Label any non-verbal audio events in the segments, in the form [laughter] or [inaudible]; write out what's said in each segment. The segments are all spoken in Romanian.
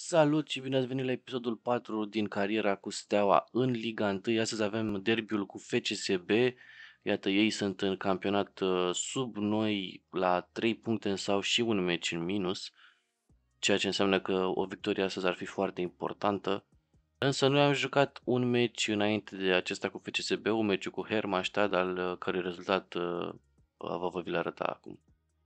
Salut și bine ați venit la episodul 4 din cariera cu Steaua în Liga 1. Astăzi avem derbiul cu FCSB. Iată, ei sunt în campionat uh, sub noi la 3 puncte în sau și un meci în minus, ceea ce înseamnă că o victorie astăzi ar fi foarte importantă. Însă noi am jucat un meci înainte de acesta cu FCSB, un meci cu Hermannstadt, al uh, cărui rezultat uh, vă, vă, vi arăta acum.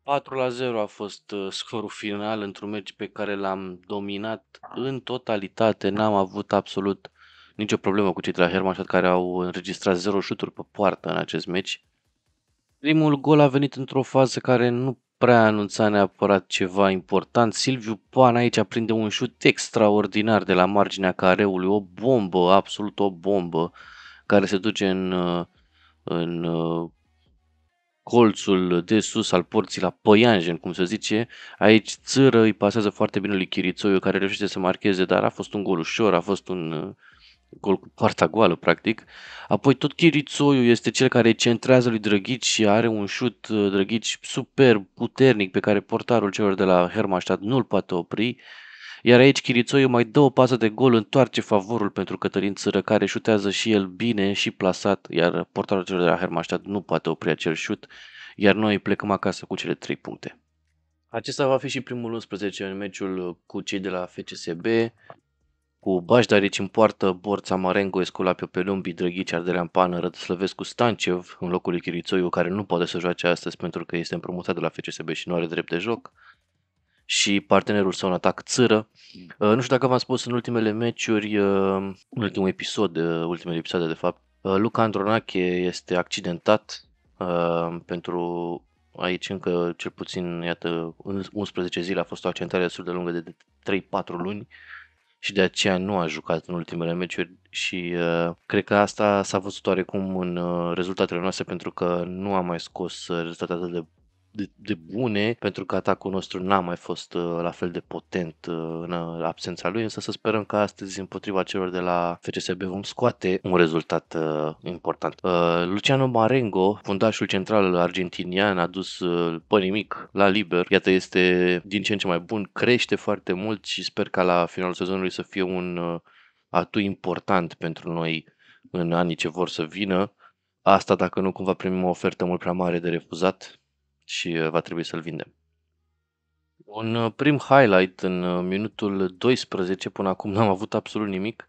4 la 0 a fost uh, scorul final într-un meci pe care l-am dominat în totalitate. N-am avut absolut nicio problemă cu cei de la Hermannstadt care au înregistrat 0 șuturi pe poartă în acest meci. Primul gol a venit într-o fază care nu prea anunța neapărat ceva important. Silviu Pan aici prinde un șut extraordinar de la marginea careului, o bombă, absolut o bombă, care se duce în, uh, în uh, colțul de sus al porții la păianjen, cum se zice. Aici țără îi pasează foarte bine lui Chirițoiu, care reușește să marcheze, dar a fost un gol ușor, a fost un uh, gol cu poarta goală, practic. Apoi tot Chirițoiu este cel care centrează lui Drăghici și are un șut uh, Drăghici super puternic, pe care portarul celor de la Hermastad nu-l poate opri. Iar aici Chirițoiu mai dă o pasă de gol, întoarce favorul pentru Cătălin Țără, care șutează și el bine și plasat, iar portarul de la Hermaștat nu poate opri acel șut, iar noi plecăm acasă cu cele trei puncte. Acesta va fi și primul 11 în meciul cu cei de la FCSB, cu Bașdarici în poartă, Borța Marengo, Esculapio, Pelumbi, Drăghici, Ardelean Pană, Rădăslăvescu, Stancev, în locul lui Chirițoiu, care nu poate să joace astăzi pentru că este împrumutat de la FCSB și nu are drept de joc, și partenerul său în atac țără. Mm. Uh, nu știu dacă v-am spus în ultimele meciuri, uh, în ultimul episod, uh, ultimele episoade de fapt, Luca Andronache este accidentat pentru aici încă cel puțin, iată, 11 zile a fost o accidentare destul de lungă de 3-4 luni și de aceea nu a jucat în ultimele meciuri și uh, cred că asta s-a văzut oarecum în uh, rezultatele noastre pentru că nu a mai scos uh, rezultate atât de de, de bune, pentru că atacul nostru n-a mai fost uh, la fel de potent uh, în uh, absența lui, însă să sperăm că astăzi împotriva celor de la FCSB vom scoate un rezultat important. Luciano Marengo, fundașul central argentinian, a dus pe nimic la liber. Iată, este din ce în ce mai bun, crește foarte mult și sper ca la finalul sezonului să fie un atu important pentru noi în anii ce vor să vină. Asta dacă nu cumva primim o ofertă mult prea mare de refuzat, și uh, va trebui să-l vindem. Un uh, prim highlight în uh, minutul 12, până acum n-am avut absolut nimic.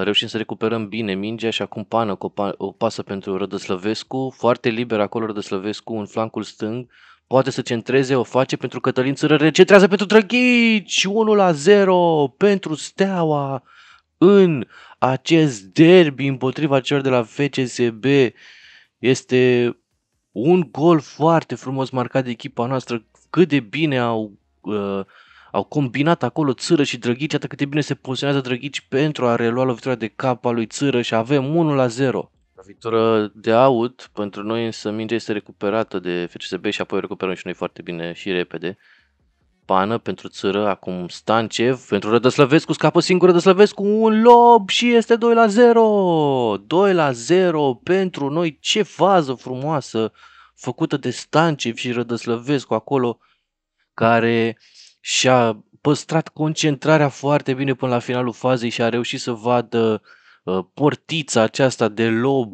Reușim să recuperăm bine mingea și acum pană cu o pasă pentru Rădăslăvescu, foarte liber acolo Rădăslăvescu în flancul stâng, poate să centreze, o face pentru Cătălin Țără, recentrează pentru Drăghici, 1 la 0 pentru Steaua în acest derby împotriva celor de la FCSB. Este un gol foarte frumos marcat de echipa noastră, cât de bine au, uh, au combinat acolo Țără și Drăghici, atât cât de bine se poziționează Drăghici pentru a relua lovitura de cap a lui Țără și avem 1 la 0. Lovitură de aut, pentru noi însă mingea este recuperată de FCSB și apoi recuperăm și noi foarte bine și repede. Pană pentru țără, acum Stancev pentru Rădăslăvescu, scapă singur Rădăslăvescu, un lob și este 2 la 0! 2 la 0 pentru noi, ce fază frumoasă făcută de Stancev și Rădăslăvescu acolo, care și-a păstrat concentrarea foarte bine până la finalul fazei și a reușit să vadă uh, portița aceasta de lob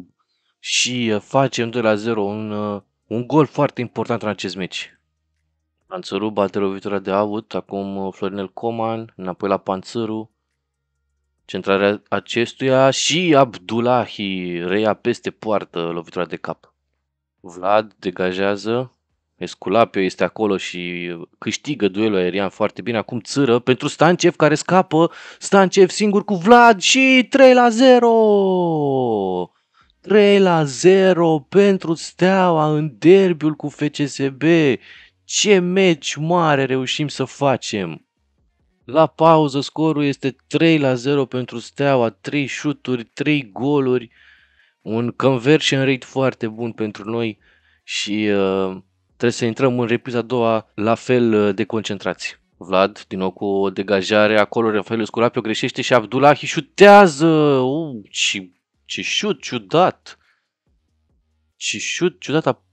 și uh, facem 2 la 0 un, uh, un gol foarte important în acest meci. Panțăru bate lovitura de avut, acum uh, Florinel Coman, înapoi la Panțăru. Centrarea acestuia și Abdullahi reia peste poartă lovitura de cap. Vlad degajează, Esculapio este acolo și câștigă duelul aerian foarte bine. Acum țără pentru Stancev care scapă. Stancev singur cu Vlad și 3 la 0! 3 la 0 pentru Steaua în derbiul cu FCSB ce meci mare reușim să facem. La pauză scorul este 3 la 0 pentru Steaua, 3 șuturi, 3 goluri, un conversion rate foarte bun pentru noi și uh, trebuie să intrăm în repriza a doua la fel uh, de concentrați. Vlad, din nou cu o degajare acolo, Rafael Sculapio greșește și Abdullahi șutează! Uh, ce, ce șut ciudat! Ce șut ciudat a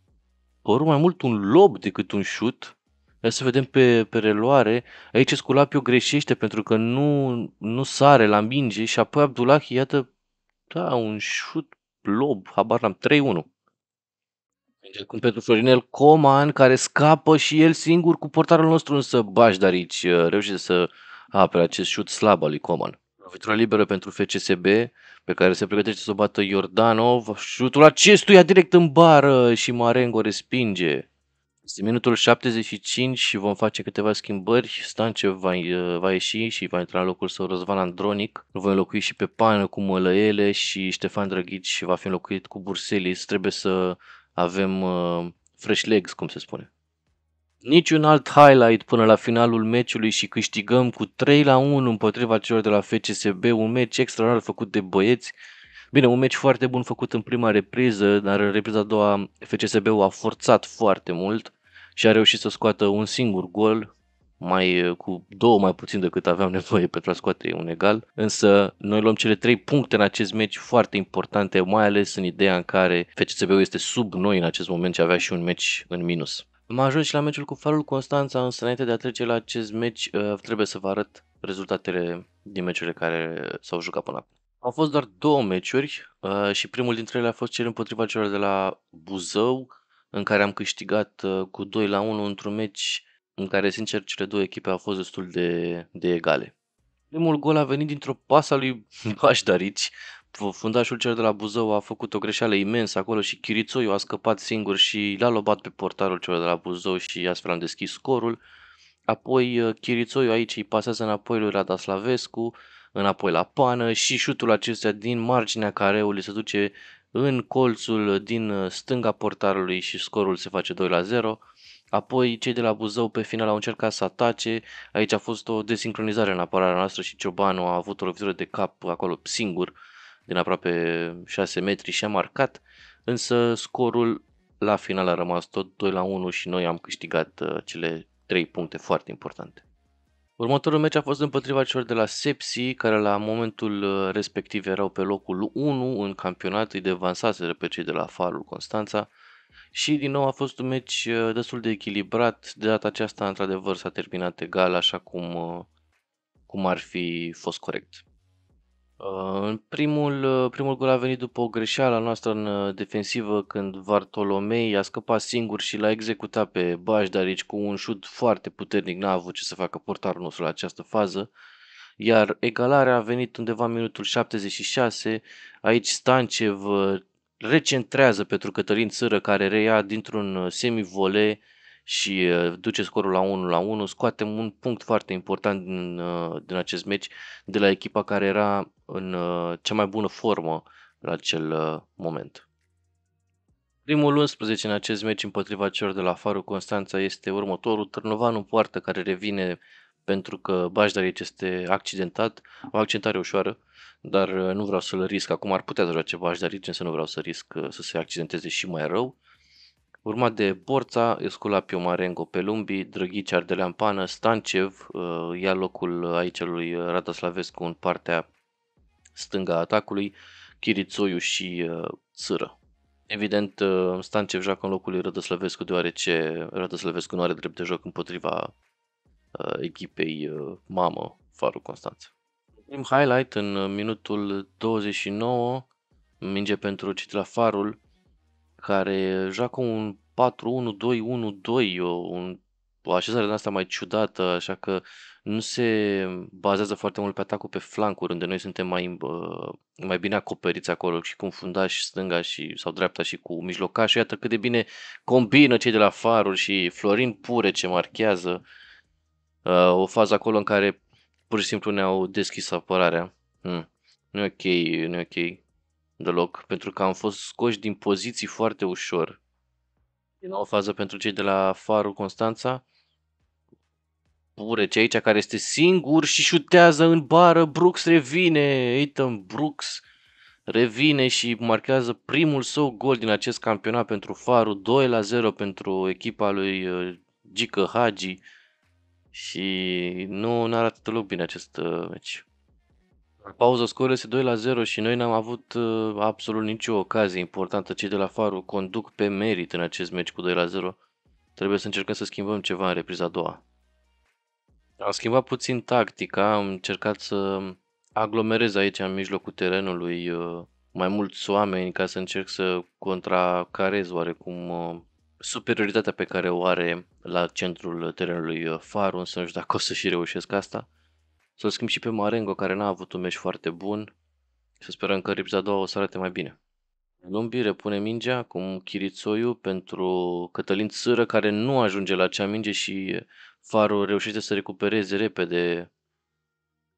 părut mai mult un lob decât un șut. Ia să vedem pe, pe reloare. Aici Sculapio greșește pentru că nu, nu sare la minge și apoi Abdulahi, iată, da, un șut lob, habar n-am, 3-1. cum pentru Florinel Coman, care scapă și el singur cu portarul nostru, însă Bașdarici uh, reușește să apere acest șut slab al lui Coman. Lovitura liberă pentru FCSB, pe care se pregătește să o bată Iordanov. Șutul acestuia direct în bară și Marengo respinge. Este minutul 75 și vom face câteva schimbări. Stance va, va ieși și va intra în locul său Răzvan Andronic. Îl voi înlocui și pe Pană cu Mălăele și Ștefan Drăghici va fi înlocuit cu Burselis. Trebuie să avem uh, fresh legs, cum se spune. Niciun alt highlight până la finalul meciului și câștigăm cu 3 la 1 împotriva celor de la FCSB, un meci extraordinar făcut de băieți. Bine, un meci foarte bun făcut în prima repriză, dar în repriza a doua FCSB-ul a forțat foarte mult și a reușit să scoată un singur gol, mai eh, cu două mai puțin decât aveam nevoie [laughs] pentru a scoate un egal, însă noi luăm cele trei puncte în acest meci foarte importante, mai ales în ideea în care FCSB-ul este sub noi în acest moment și avea și un meci în minus. Mă ajut ajuns și la meciul cu Farul Constanța, însă înainte de a trece la acest meci uh, trebuie să vă arăt rezultatele din meciurile care s-au jucat până acum. Au fost doar două meciuri uh, și primul dintre ele a fost cel împotriva celor de la Buzău, în care am câștigat uh, cu 2 la 1 într-un meci în care, sincer, cele două echipe au fost destul de, de egale. Primul gol a venit dintr-o pasă a lui [laughs] Bașdarici, fundașul cel de la Buzău a făcut o greșeală imensă acolo și Chirițoiu a scăpat singur și l-a lobat pe portarul cel de la Buzău și astfel am deschis scorul. Apoi uh, Chirițoiu aici îi pasează înapoi lui Radaslavescu, înapoi la pană și șutul acesta din marginea careului se duce în colțul din uh, stânga portarului și scorul se face 2 la 0. Apoi cei de la Buzău pe final au încercat să atace, aici a fost o desincronizare în apărarea noastră și Ciobanu a avut o lovitură de cap acolo singur din aproape 6 metri și a marcat, însă scorul la final a rămas tot 2 la 1 și noi am câștigat uh, cele 3 puncte foarte importante. Următorul meci a fost împotriva celor de la Sepsi, care la momentul uh, respectiv erau pe locul 1 în campionat, îi devansaseră pe cei de la Farul Constanța și din nou a fost un meci uh, destul de echilibrat, de data aceasta într-adevăr s-a terminat egal așa cum, cum ar fi fost corect. Uh, primul, uh, primul gol a venit după o greșeală a noastră în uh, defensivă când Vartolomei a scăpat singur și l-a executat pe Bajdarici cu un șut foarte puternic, n-a avut ce să facă portarul nostru la această fază. Iar egalarea a venit undeva în minutul 76, aici Stancev uh, recentrează pentru Cătălin Țără care reia dintr-un semivole și duce scorul la 1 la 1, scoatem un punct foarte important din, din acest meci de la echipa care era în uh, cea mai bună formă la acel uh, moment. Primul 11 în acest meci împotriva celor de la Farul Constanța este următorul, Târnovan în poartă care revine pentru că Bajdaric este accidentat, o accidentare ușoară, dar uh, nu vreau să-l risc. Acum ar putea să joace Bajdaric, însă nu vreau să risc să se accidenteze și mai rău. Urmat de Borța, Esculapio Marengo pe Lumbi, Drăghici Ardelean Pană, Stancev ia locul aici lui Radoslavescu în partea stânga atacului, Chirițoiu și uh, Țără. Evident, uh, Stancev joacă în locul lui Rădăslăvescu, deoarece Rădăslăvescu nu are drept de joc împotriva uh, echipei uh, mamă, Farul Constanță. Prim highlight în minutul 29, minge pentru la Farul, care joacă un 4-1-2-1-2, un, o așezare de asta mai ciudată, așa că nu se bazează foarte mult pe atacul pe flancuri, unde noi suntem mai, mai bine acoperiți acolo și cu fundași stânga și, sau dreapta și cu mijlocașul. Iată cât de bine combină cei de la farul și Florin Pure ce marchează uh, o fază acolo în care pur și simplu ne-au deschis apărarea. Hmm. Nu e ok, nu e ok deloc, pentru că am fost scoși din poziții foarte ușor. O fază pentru cei de la Farul Constanța, ce aici care este singur și șutează în bară, Brooks revine, Ethan Brooks revine și marchează primul său gol din acest campionat pentru Faru. 2 la 0 pentru echipa lui uh, Gică Hagi și nu n arată deloc bine acest uh, meci. În pauză scorul este 2 la 0 și noi n-am avut uh, absolut nicio ocazie importantă. Cei de la Faru conduc pe merit în acest meci cu 2 la 0. Trebuie să încercăm să schimbăm ceva în repriza a doua. Am schimbat puțin tactica, am încercat să aglomerez aici în mijlocul terenului uh, mai mulți oameni ca să încerc să contracarez oarecum uh, superioritatea pe care o are la centrul terenului uh, Faru, să nu știu dacă o să și reușesc asta. Să-l schimb și pe Marengo, care n-a avut un meci foarte bun. Să sperăm că Ripsa 2 o să arate mai bine. Lumbi repune mingea, cum Chirițoiu, pentru Cătălin Țără, care nu ajunge la cea minge și Farul reușește să recupereze repede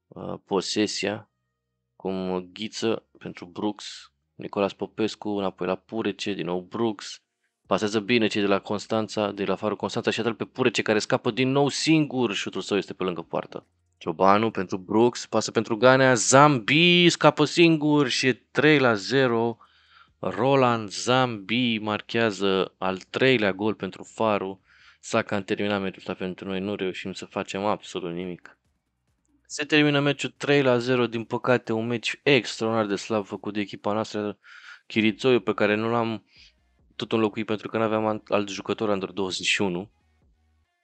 uh, posesia, cum ghiță pentru Brooks, Nicolas Popescu, înapoi la Purece, din nou Brooks, pasează bine cei de la Constanța, de la farul Constanța și atât pe Purece care scapă din nou singur, șutul său este pe lângă poartă. Ciobanu pentru Brooks, pasă pentru Ganea, Zambi scapă singur și e 3 la 0. Roland Zambi marchează al treilea gol pentru Faru Saca a terminat meciul ăsta pentru noi, nu reușim să facem absolut nimic. Se termină meciul 3 la 0, din păcate un meci extraordinar de slab făcut de echipa noastră Chirițoiu, pe care nu l-am tot înlocuit pentru că nu aveam alt jucător under 21.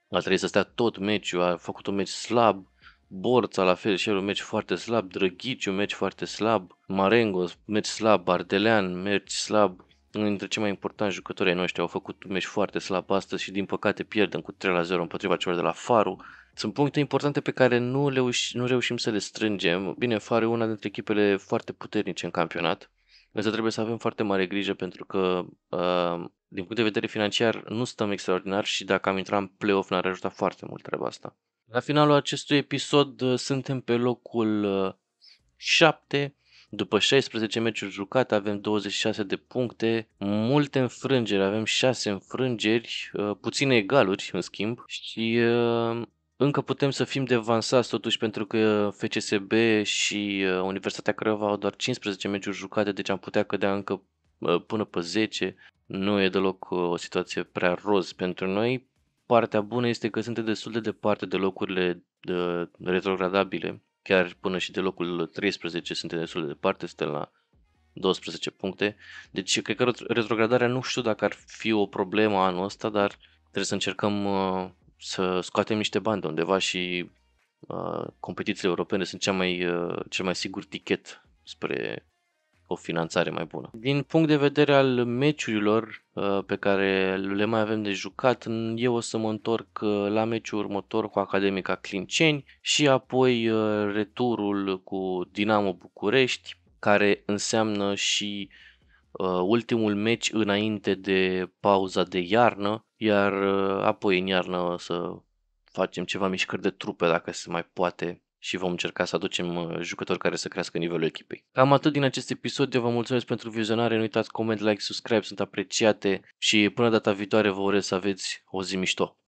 A trebuit să stea tot meciul, a făcut un meci slab, Borța la fel și el un meci foarte slab, Drăghici un meci foarte slab, un meci slab, Ardelean meci slab, unul dintre cei mai importanti jucători ai noștri au făcut un meci foarte slab astăzi și din păcate pierdem cu 3 la 0 împotriva celor de la Faru. Sunt puncte importante pe care nu, reuș- nu reușim să le strângem. Bine, Faru e una dintre echipele foarte puternice în campionat, însă trebuie să avem foarte mare grijă pentru că uh, din punct de vedere financiar nu stăm extraordinar și dacă am intrat în play-off ne-ar ajuta foarte mult treaba asta. La finalul acestui episod uh, suntem pe locul 7, uh, după 16 meciuri jucate avem 26 de puncte, multe înfrângeri, avem 6 înfrângeri, uh, puține egaluri în schimb și uh, încă putem să fim devansați totuși pentru că FCSB și uh, Universitatea Craiova au doar 15 meciuri jucate, deci am putea cădea încă până pe 10. Nu e deloc o situație prea roz pentru noi. Partea bună este că suntem destul de departe de locurile de retrogradabile chiar până și de locul 13 suntem destul de departe, suntem la 12 puncte. Deci cred că retrogradarea nu știu dacă ar fi o problemă anul ăsta, dar trebuie să încercăm uh, să scoatem niște bani de undeva și uh, competițiile europene sunt cea mai, uh, cel mai sigur tichet spre o finanțare mai bună. Din punct de vedere al meciurilor uh, pe care le mai avem de jucat, eu o să mă întorc uh, la meciul următor cu Academica Clinceni și apoi uh, returul cu Dinamo București, care înseamnă și ultimul meci înainte de pauza de iarnă, iar apoi în iarnă o să facem ceva mișcări de trupe dacă se mai poate și vom încerca să aducem uh, jucători care să crească nivelul echipei. Cam atât din acest episod, eu vă mulțumesc pentru vizionare, nu uitați coment, like, subscribe, sunt apreciate și până data viitoare vă urez să aveți o zi mișto.